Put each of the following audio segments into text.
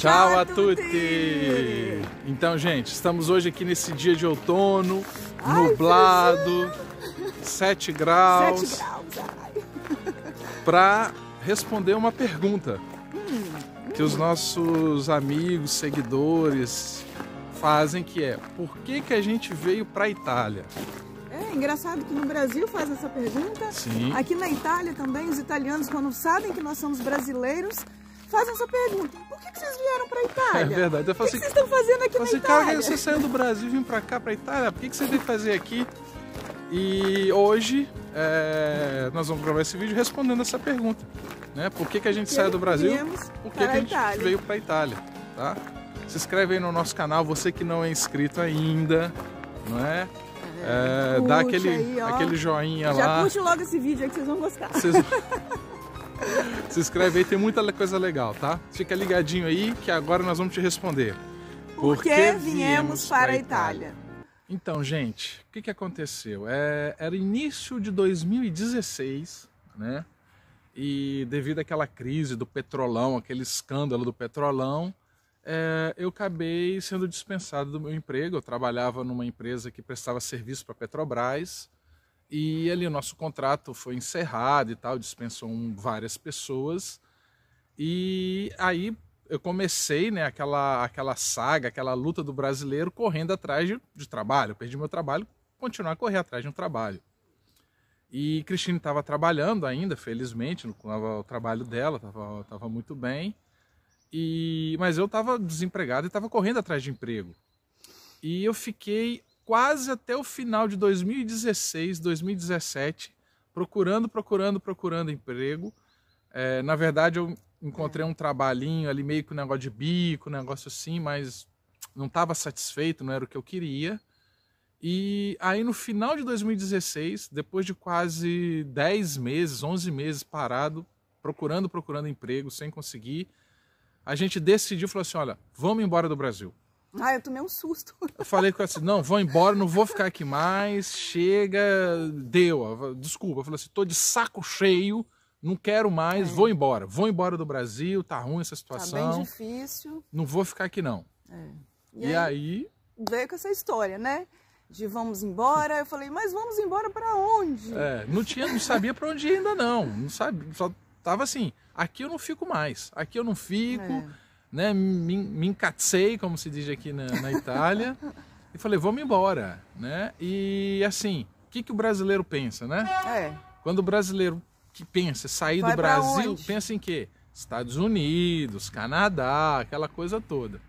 Tchau a tutti! Então, gente, estamos hoje aqui nesse dia de outono, ai, nublado, Brasil. 7 graus. 7 graus, Para responder uma pergunta hum, que hum. os nossos amigos, seguidores fazem, que é por que, que a gente veio para a Itália? É engraçado que no Brasil faz essa pergunta. Sim. Aqui na Itália também, os italianos, quando sabem que nós somos brasileiros, fazem essa pergunta que, que vocês vieram pra é Itália? É verdade. Eu o que, assim, que vocês estão fazendo aqui falei, na assim, Itália? Cara, você saiu do Brasil e vim pra cá, pra Itália, por que, que você veio fazer aqui? E hoje é, nós vamos gravar esse vídeo respondendo essa pergunta. Né? Por que, que a gente saiu do Brasil? Por que, que a gente Itália. veio para a Itália? Tá? Se inscreve aí no nosso canal, você que não é inscrito ainda, não é? é, é dá aquele, aí, aquele joinha Já lá. Já curte logo esse vídeo aí que vocês vão gostar. Vocês... Se inscreve aí, tem muita coisa legal, tá? Fica ligadinho aí que agora nós vamos te responder. Por, Por que, que viemos para a Itália? Itália? Então, gente, o que, que aconteceu? É, era início de 2016, né? E devido àquela crise do petrolão, aquele escândalo do petrolão, é, eu acabei sendo dispensado do meu emprego. Eu trabalhava numa empresa que prestava serviço para a Petrobras e ali o nosso contrato foi encerrado e tal, dispensou várias pessoas. E aí eu comecei né, aquela, aquela saga, aquela luta do brasileiro correndo atrás de, de trabalho. perdi meu trabalho, continuar a correr atrás de um trabalho. E Cristina estava trabalhando ainda, felizmente, no o trabalho dela, estava tava muito bem. E mas eu estava desempregado e estava correndo atrás de emprego. E eu fiquei quase até o final de 2016, 2017, procurando, procurando, procurando emprego. É, na verdade, eu encontrei um trabalhinho ali, meio que um negócio de bico, um negócio assim, mas não estava satisfeito, não era o que eu queria. E aí, no final de 2016, depois de quase 10 meses, 11 meses parado, procurando, procurando emprego, sem conseguir, a gente decidiu, falou assim, olha, vamos embora do Brasil. Ah, eu tomei um susto. Eu falei com ela assim, não, vou embora, não vou ficar aqui mais, chega, deu, desculpa. Eu falei assim, tô de saco cheio, não quero mais, é. vou embora. Vou embora do Brasil, tá ruim essa situação. Tá bem difícil. Não vou ficar aqui não. É. E, e aí, aí... Veio com essa história, né? de vamos embora. Eu falei, mas vamos embora para onde? É, não tinha, não sabia para onde ir ainda não, não sabia, só tava assim, aqui eu não fico mais, aqui eu não fico. É né, me, me encatzei, como se diz aqui na, na Itália, e falei, vamos embora, né? E assim, o que, que o brasileiro pensa, né? É. é. Quando o brasileiro que pensa sair Vai do Brasil, pensa em quê? Estados Unidos, Canadá, aquela coisa toda.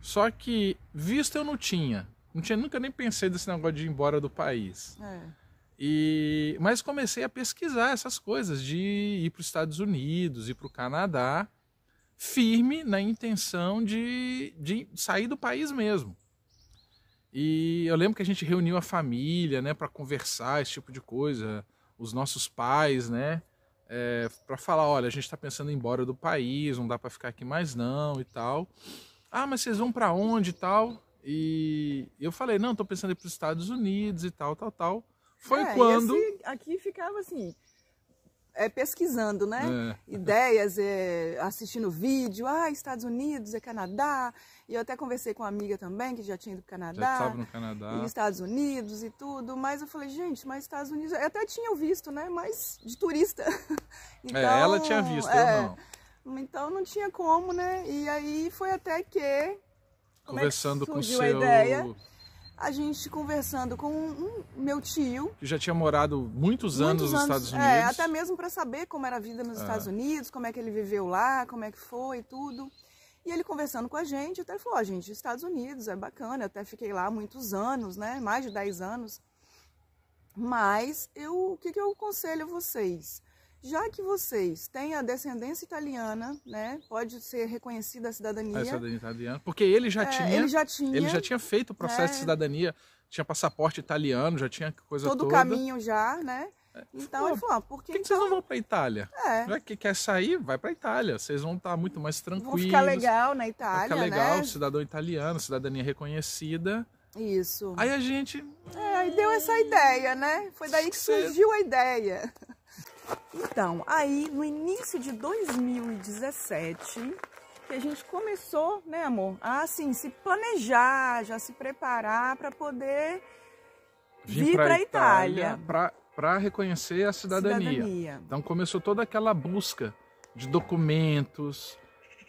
Só que visto eu não tinha, não tinha nunca nem pensei desse negócio de ir embora do país. É. E mas comecei a pesquisar essas coisas de ir para os Estados Unidos, ir para o Canadá firme na intenção de, de sair do país mesmo. E eu lembro que a gente reuniu a família, né, para conversar esse tipo de coisa, os nossos pais, né, é, eh, para falar, olha, a gente está pensando em ir embora do país, não dá para ficar aqui mais não e tal. Ah, mas vocês vão para onde e tal? E eu falei, não, estou pensando em ir para os Estados Unidos e tal, tal, tal. Foi é, quando assim, aqui ficava assim, é, pesquisando, né? É. Ideias, é, assistindo vídeo, ah, Estados Unidos, é Canadá. E eu até conversei com uma amiga também que já tinha ido para o Canadá. Já estava no Canadá. E Estados Unidos e tudo. Mas eu falei, gente, mas Estados Unidos. Eu até tinha visto, né? Mas de turista. então, é, ela então, tinha visto, eu é. não. Então não tinha como, né? E aí foi até que. Conversando é que com o seu. A ideia? a gente conversando com um, meu tio. Que já tinha morado muitos, muitos anos nos Estados é, Unidos. É, até mesmo para saber como era a vida nos é. Estados Unidos, como é que ele viveu lá, como é que foi e tudo. E ele conversando com a gente, até falou, oh, gente, Estados Unidos é bacana, eu até fiquei lá muitos anos, né? Mais de 10 anos. Mas eu, o que, que eu aconselho a vocês? Já que vocês têm a descendência italiana, né, pode ser reconhecida a cidadania. A cidadania italiana, porque ele já é, tinha. Ele já tinha. Ele já tinha feito o processo é, de né? cidadania, tinha passaporte italiano, já tinha coisa todo toda. Todo o caminho já, né? É, então ele falou, ah, por que, que, então... vocês não então? vão para Itália? É. Já é que quer sair, vai para Itália. Vocês vão estar tá muito mais tranquilos. Vão ficar legal na Itália, vai ficar legal, né? cidadão italiano, cidadania reconhecida. Isso. Aí a gente. É, aí deu essa ideia, né? Foi daí que surgiu a ideia. Então, aí no início de 2017, que a gente começou, né, amor, a assim, se planejar, já se preparar para poder Vim vir para a Itália. Itália para reconhecer a cidadania. cidadania. Então começou toda aquela busca de documentos,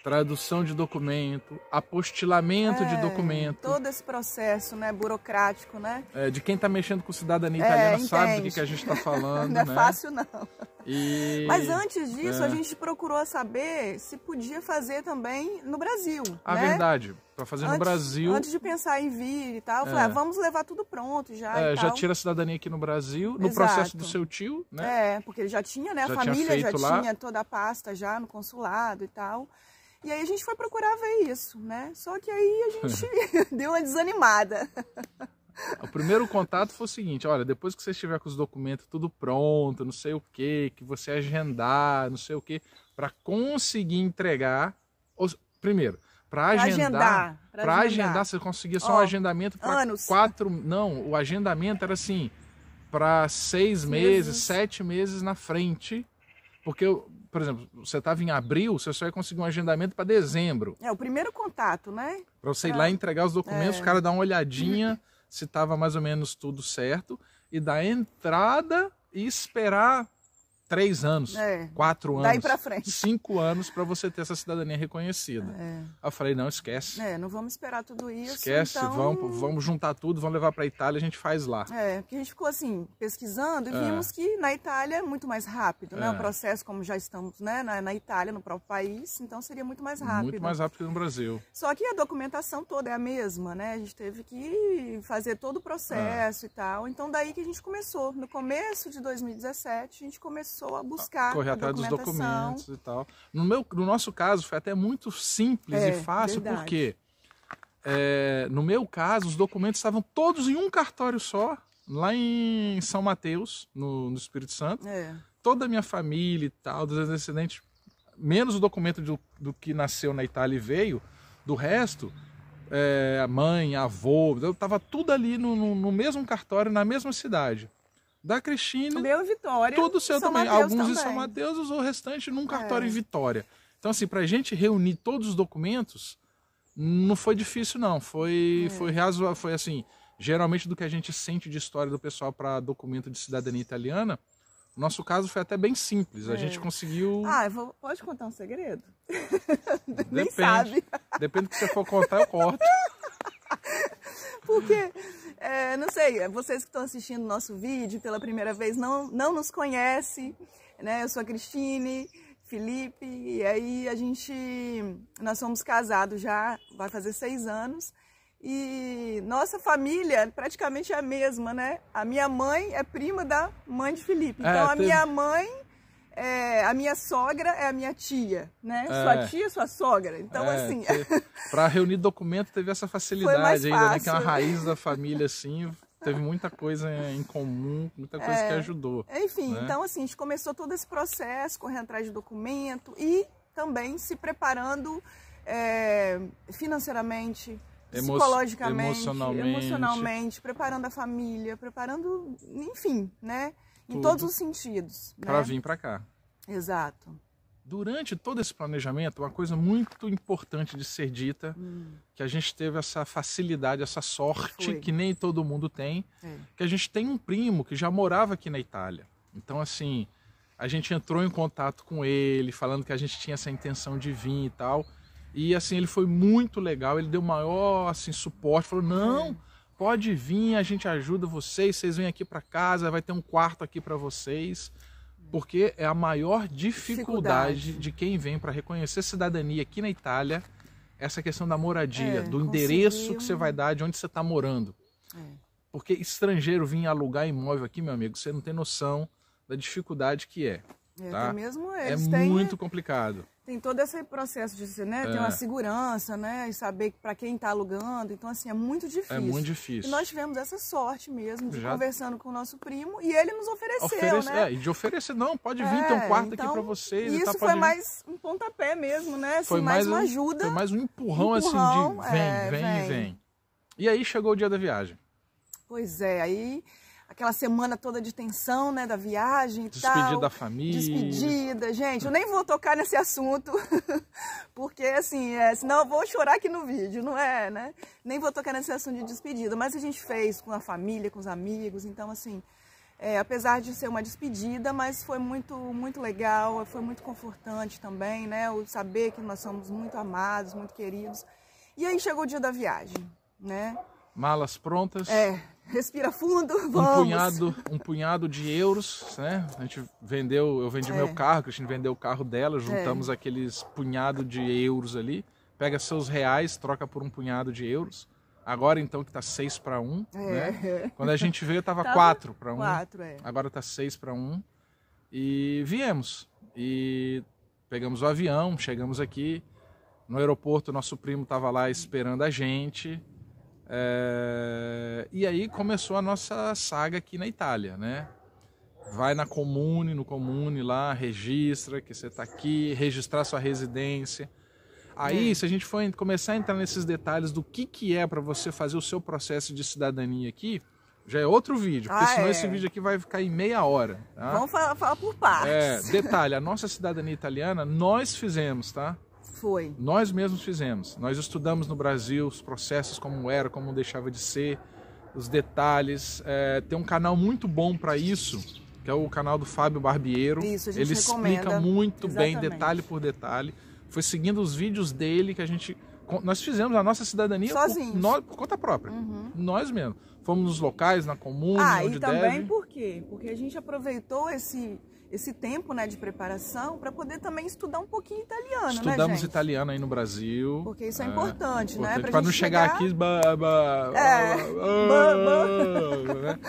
tradução de documento, apostilamento é, de documento. Todo esse processo, né, burocrático, né? É, de quem está mexendo com cidadania é, italiana sabe do que, que a gente está falando, Não é né? fácil, não. E... Mas antes disso, é. a gente procurou saber se podia fazer também no Brasil, Ah, né? verdade. Para fazer antes, no Brasil... Antes de pensar em vir e tal, eu falei, é. ah, vamos levar tudo pronto já Já tira a cidadania aqui no Brasil, no Exato. processo do seu tio, né? É, porque ele já tinha, né? Já a família já lá. tinha toda a pasta já no consulado e tal. E aí a gente foi procurar ver isso, né? Só que aí a gente deu uma desanimada. O primeiro contato foi o seguinte, olha, depois que você estiver com os documentos tudo pronto, não sei o que, que você agendar, não sei o que, para conseguir entregar, os... primeiro, para agendar, para agendar, agendar, você conseguia só oh, um agendamento para quatro, não, o agendamento era assim, para seis meses, meses, sete meses na frente, porque eu por exemplo, você estava em abril, você só ia conseguir um agendamento para dezembro. É, o primeiro contato, né? Para você ir lá entregar os documentos, é. o cara dá uma olhadinha se estava mais ou menos tudo certo e dar entrada e esperar três anos, é. quatro anos, cinco anos para você ter essa cidadania reconhecida. É. Eu falei, não, esquece. É, não vamos esperar tudo isso. Esquece, então... vamos, vamos juntar tudo, vamos levar para a Itália, a gente faz lá. É, porque a gente ficou assim, pesquisando e é. vimos que na Itália é muito mais rápido, né? É. O processo, como já estamos né? na, na Itália, no próprio país, então seria muito mais rápido. Muito mais rápido que no Brasil. Só que a documentação toda é a mesma, né? A gente teve que fazer todo o processo é. e tal. Então daí que a gente começou. No começo de 2017, a gente começou a buscar correr atrás dos documentos e tal. No, meu, no nosso caso foi até muito simples é, e fácil, verdade. porque é, no meu caso os documentos estavam todos em um cartório só, lá em São Mateus, no, no Espírito Santo. É. Toda a minha família e tal, dos descendentes, menos o documento do, do que nasceu na Itália e veio, do resto, é, a mãe, avô, estava tudo ali no, no, no, mesmo cartório, na mesma cidade da Cristina. Meu Vitória. Todo o seu São também. Mateus Alguns também. em São Mateus, o restante num é. cartório é. em Vitória. Então, assim, para a gente reunir todos os documentos, não foi difícil, não. Foi, é. foi razoável. Foi assim, geralmente do que a gente sente de história do pessoal para documento de cidadania italiana. O nosso caso foi até bem simples. É. A gente conseguiu. Ah, vou... pode contar um segredo? Depende. Nem sabe. Depende do que você for contar, eu corto. Porque é, não sei, é, vocês que estão assistindo nosso vídeo pela primeira vez não, não nos conhecem, né? Eu sou a Cristine, Felipe, e aí a gente, nós somos casados já, vai fazer seis anos, e nossa família praticamente é a mesma, né? A minha mãe é prima da mãe de Felipe, é, então é, a minha mãe é, a minha sogra é a minha tia, né? É. Sua tia, sua sogra. Então, é, assim. Para reunir documento teve essa facilidade ainda, né? Que é uma raiz da família, assim. Teve muita coisa em comum, muita coisa que é, ajudou. Enfim, né? então, assim, a gente começou todo esse processo, correndo atrás de documento e também se preparando é, financeiramente, psicologicamente, emocionalmente. emocionalmente, preparando a família, preparando, enfim, né? Tudo em todos os sentidos. Para né? vir para cá. Exato. Durante todo esse planejamento, uma coisa muito importante de ser dita, hum. que a gente teve essa facilidade, essa sorte Foi. que nem todo mundo tem, é. que a gente tem um primo que já morava aqui na Itália. Então, assim, a gente entrou em contato com ele, falando que a gente tinha essa intenção de vir e tal. E assim, ele foi muito legal, ele deu maior assim, suporte, falou: "Não, é. pode vir, a gente ajuda vocês, vocês vêm aqui para casa, vai ter um quarto aqui para vocês" porque é a maior dificuldade, dificuldade. de quem vem para reconhecer cidadania aqui na Itália, essa questão da moradia, é, do endereço que você vai dar, de onde você está morando. É. Porque estrangeiro vir alugar imóvel aqui, meu amigo, você não tem noção da dificuldade que é. É, tá? mesmo é têm... Né? muito complicado tem todo esse processo de né, é. ter uma é. segurança, né? E saber para quem está alugando. Então, assim, é muito é difícil. É muito difícil. E nós tivemos essa sorte mesmo de Já... conversando com o nosso primo e ele nos ofereceu, Oferece... né? É, e de oferecer, não, pode vir, é, tem um quarto então, aqui para vocês. Isso tá, foi pode... mais um pontapé mesmo, né? Assim, foi mais, mais uma ajuda. Foi mais um empurrão, empurrão assim de vem, é, vem, vem, vem. E aí chegou o dia da viagem. Pois é, aí aquela semana toda de tensão, né, da viagem e Despedida tal. da família. Despedida, gente. Eu nem vou tocar nesse assunto, porque assim, é, senão eu vou chorar aqui no vídeo, não é, né? Nem vou tocar nesse assunto de despedida, mas a gente fez com a família, com os amigos, então assim, é, apesar de ser uma despedida, mas foi muito, muito legal, foi muito confortante também, né? O saber que nós somos muito amados, muito queridos. E aí chegou o dia da viagem, né? Malas prontas. É, respira fundo, vamos. Um punhado, um punhado de euros, né? A gente vendeu, eu vendi é. meu carro, a Cristina vendeu o carro dela, juntamos é. aqueles punhado de euros ali. Pega seus reais, troca por um punhado de euros. Agora então que tá 6 para 1, é. né? Quando a gente veio tava 4 para 1. Quatro é. Agora tá 6 para 1. E viemos. E pegamos o avião, chegamos aqui. No aeroporto, nosso primo tava lá esperando a gente. É... E aí começou a nossa saga aqui na Itália, né? Vai na comune, no comune lá, registra que você está aqui, registrar sua residência. Aí, é. se a gente for começar a entrar nesses detalhes do que, que é para você fazer o seu processo de cidadania aqui, já é outro vídeo, porque ah, senão é. esse vídeo aqui vai ficar em meia hora. Tá? Vamos falar, falar por partes. É, detalhe, a nossa cidadania italiana nós fizemos, tá? Foi. Nós mesmos fizemos. Nós estudamos no Brasil os processos, como era, como deixava de ser, os detalhes. É, tem um canal muito bom para isso, que é o canal do Fábio Barbieiro. Isso, a gente Ele recomenda. explica muito Exatamente. bem, detalhe por detalhe. Foi seguindo os vídeos dele que a gente nós fizemos a nossa cidadania Sozinhos. Por, por conta própria. Uhum. Nós mesmos. Fomos nos locais, na comuna, ah, onde e também deve. por quê? Porque a gente aproveitou esse, esse tempo né, de preparação para poder também estudar um pouquinho italiano, né, Estudamos né, italiano aí no Brasil. Porque isso é, é importante, né, importante, né? Para não chegar, chegar aqui... Ba, é, né?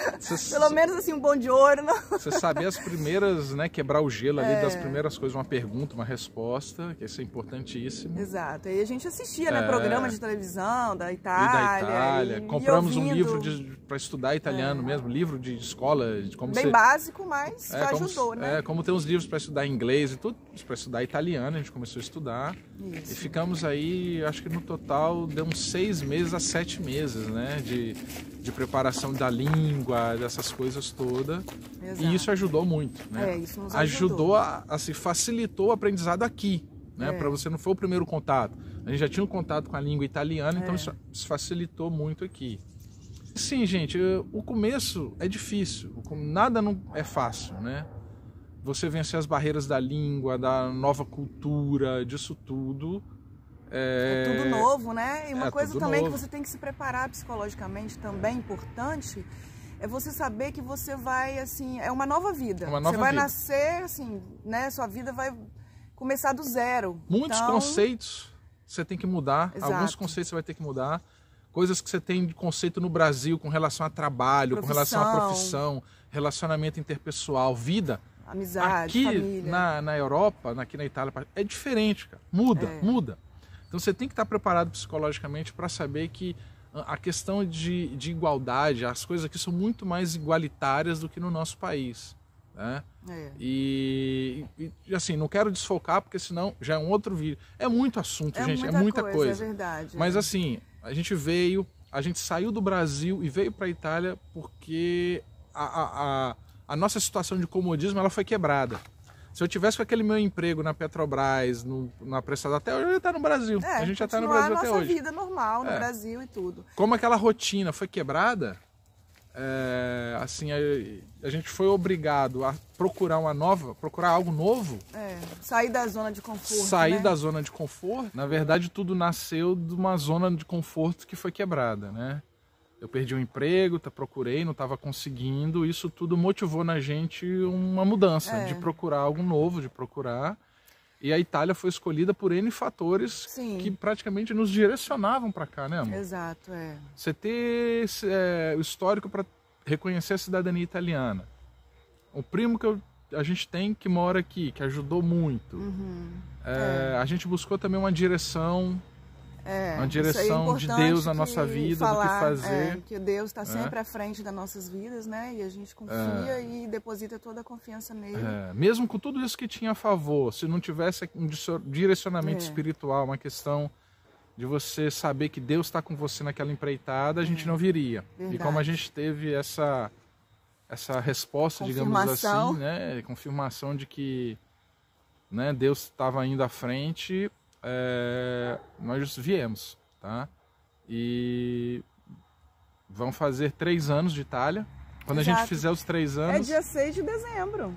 Pelo menos assim, um bom de ouro. Você saber as primeiras, né? Quebrar o gelo ali é. das primeiras coisas, uma pergunta, uma resposta, que isso é importantíssimo. Exato. aí a gente assistia, né? É. Programa de televisão da Itália. E da Itália. E... Compramos e ouvindo... um livro para estudar italiano é. mesmo, livro de escola. De como Bem básico, mas é, ajudou, né? É, como tem uns livros para estudar inglês e tudo, para estudar italiano, a gente começou a estudar. Isso. E ficamos aí, acho que no total deu uns seis meses a sete meses, né? De, de preparação da língua, dessas coisas todas. E isso ajudou muito, né? É, isso nos ajudou. ajudou a, a assim, se facilitou o aprendizado aqui, né? É. Para você não foi o primeiro contato. A gente já tinha um contato com a língua italiana, então é. então isso, isso facilitou muito aqui. Sim, gente, o começo é difícil, nada não é fácil, né? você vencer as barreiras da língua, da nova cultura, disso tudo. É, é tudo novo, né? E uma é coisa também novo. que você tem que se preparar psicologicamente também importante é você saber que você vai assim, é uma nova vida. Uma nova você vai vida. nascer assim, né? Sua vida vai começar do zero. Muitos então... conceitos você tem que mudar, Exato. alguns conceitos você vai ter que mudar. Coisas que você tem de conceito no Brasil com relação a trabalho, profissão. com relação a profissão, relacionamento interpessoal, vida Amizade, aqui família. Na, na Europa, aqui na Itália, é diferente, cara. Muda, é. muda. Então você tem que estar preparado psicologicamente para saber que a questão de, de igualdade, as coisas aqui são muito mais igualitárias do que no nosso país. Né? É. E, e, assim, não quero desfocar, porque senão já é um outro vídeo. É muito assunto, é gente, muita é muita coisa. coisa. É verdade, né? Mas é. assim, a gente veio, a gente saiu do Brasil e veio para a Itália porque a, a, a a nossa situação de comodismo ela foi quebrada. Se eu tivesse com aquele meu emprego na Petrobras, no, na prestada até hoje, eu já tá no Brasil. É, a gente já está no Brasil até hoje. a nossa vida normal no é. Brasil e tudo. Como aquela rotina foi quebrada, é, assim, a, a, gente foi obrigado a procurar uma nova, procurar algo novo. É, sair da zona de conforto. Sair né? da zona de conforto. Na verdade, tudo nasceu de uma zona de conforto que foi quebrada, né? Eu perdi o um emprego, tá, procurei, não estava conseguindo. Isso tudo motivou na gente uma mudança, é. de procurar algo novo, de procurar. E a Itália foi escolhida por N fatores Sim. que praticamente nos direcionavam para cá, né, amor? Exato, é. Você ter é, o histórico para reconhecer a cidadania italiana. O primo que eu, a gente tem que mora aqui, que ajudou muito. Uhum. É, é. A gente buscou também uma direção é, uma é direção é de Deus na nossa vida, falar, do que fazer. É, que Deus está né? sempre à frente das nossas vidas, né? E a gente confia é. e deposita toda a confiança nele. É, mesmo com tudo isso que tinha a favor, se não tivesse um direcionamento espiritual, uma questão de você saber que Deus está com você naquela empreitada, a gente não viria. Verdade. E como a gente teve essa essa resposta, digamos assim, né? Confirmação de que né, Deus estava indo à frente, é, nós viemos, tá? E vão fazer três anos de Itália. Quando Exato. a gente fizer os três é anos... É dia 6 de dezembro.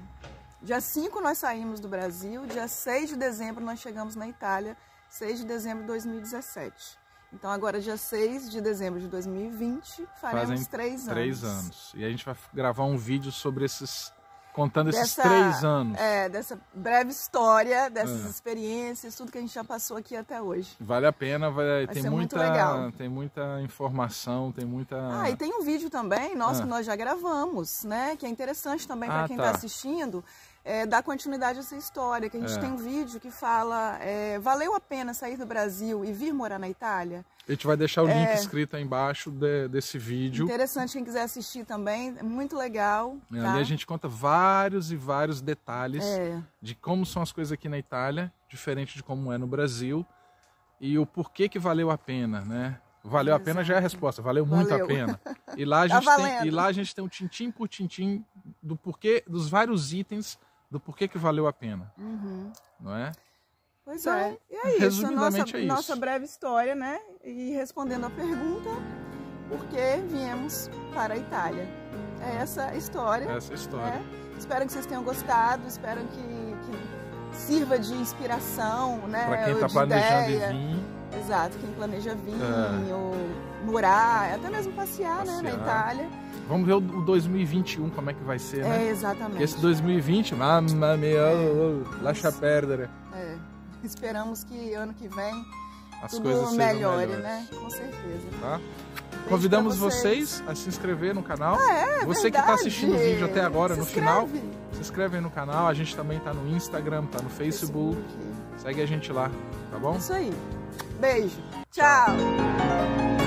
Dia 5 nós saímos do Brasil, dia 6 de dezembro nós chegamos na Itália, 6 de dezembro de 2017. Então agora dia 6 de dezembro de 2020 faremos Fazem três anos. Três anos. E a gente vai gravar um vídeo sobre esses Contando esses três anos. É, dessa breve história, dessas é. experiências, tudo que a gente já passou aqui até hoje. Vale a pena, vai, vai tem muita, muito legal. tem muita informação, tem muita. Ah, e tem um vídeo também, nosso, é. que nós já gravamos, né? Que é interessante também ah, para quem está tá assistindo é, dar continuidade a essa história, que a gente é. tem um vídeo que fala é, valeu a pena sair do Brasil e vir morar na Itália? A gente vai deixar o é. link escrito aí embaixo de, desse vídeo. Interessante quem quiser assistir também, é muito legal. É, tá? Ali a gente conta vários e vários detalhes é. de como são as coisas aqui na Itália, diferente de como é no Brasil, e o porquê que valeu a pena, né? Valeu a pena já é a resposta, valeu, valeu. muito a pena. E lá a tá gente, tá tem, e lá a gente tem um tintim por tintim do porquê, dos vários itens do porquê que valeu a pena. Uhum. Não é? Pois então, é. E é isso, nossa, é isso. nossa breve história, né? E respondendo a pergunta, por que viemos para a Itália? É essa história. É essa história. Né? Espero que vocês tenham gostado, espero que, que sirva de inspiração, né? Para quem está planejando vir. Exato, quem planeja vir, é. ou é até mesmo passear, passear. Né, na Itália. Vamos ver o 2021 como é que vai ser, né? É, exatamente. Porque esse 2020, mamma mia, é, perdere. É. Esperamos que ano que vem As tudo coisas melhore, né? Com certeza. Tá? Convidamos vocês. vocês. a se inscrever no canal. Ah, é, Você tá verdade. que está assistindo o vídeo até agora, se no final, se inscreve aí no canal. A gente também está no Instagram, está no Facebook. Facebook. Segue a gente lá, tá bom? Isso aí. Beijo. Tchau. Tchau.